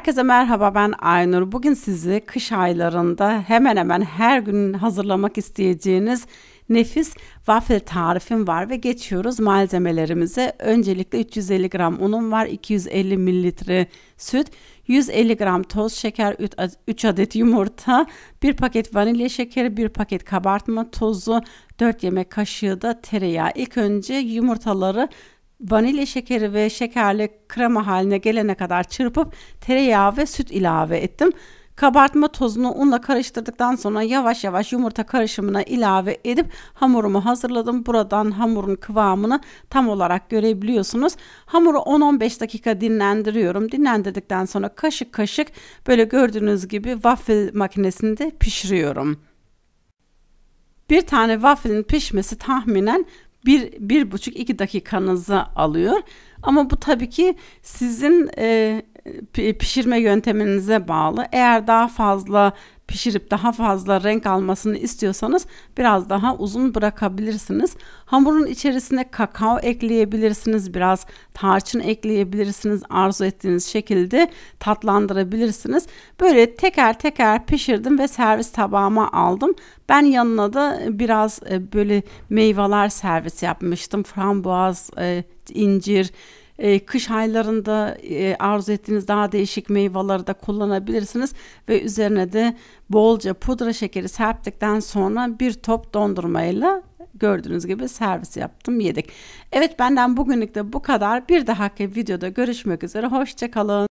Herkese merhaba ben Aynur. Bugün sizi kış aylarında hemen hemen her gün hazırlamak isteyeceğiniz nefis waffle tarifim var ve geçiyoruz malzemelerimize. Öncelikle 350 gram unum var, 250 mililitre süt, 150 gram toz şeker, 3 adet yumurta, 1 paket vanilya şekeri, 1 paket kabartma tozu, 4 yemek kaşığı da tereyağı. İlk önce yumurtaları vanilya şekeri ve şekerle krema haline gelene kadar çırpıp tereyağı ve süt ilave ettim. Kabartma tozunu unla karıştırdıktan sonra yavaş yavaş yumurta karışımına ilave edip hamurumu hazırladım. Buradan hamurun kıvamını tam olarak görebiliyorsunuz. Hamuru 10-15 dakika dinlendiriyorum. Dinlendirdikten sonra kaşık kaşık böyle gördüğünüz gibi waffle makinesinde pişiriyorum. Bir tane waffle'in pişmesi tahminen bir, bir buçuk iki dakikanızı alıyor. Ama bu tabii ki sizin e, pişirme yönteminize bağlı. Eğer daha fazla pişirip daha fazla renk almasını istiyorsanız biraz daha uzun bırakabilirsiniz. Hamurun içerisine kakao ekleyebilirsiniz, biraz tarçın ekleyebilirsiniz, arzu ettiğiniz şekilde tatlandırabilirsiniz. Böyle teker teker pişirdim ve servis tabağıma aldım. Ben yanına da biraz e, böyle meyveler servis yapmıştım. Frambuaz, e, incir, e, kış aylarında e, arzu ettiğiniz daha değişik meyveleri de kullanabilirsiniz ve üzerine de bolca pudra şekeri serptikten sonra bir top dondurmayla gördüğünüz gibi servis yaptım yedik. Evet benden bugünlük de bu kadar. Bir dahaki videoda görüşmek üzere. Hoşçakalın.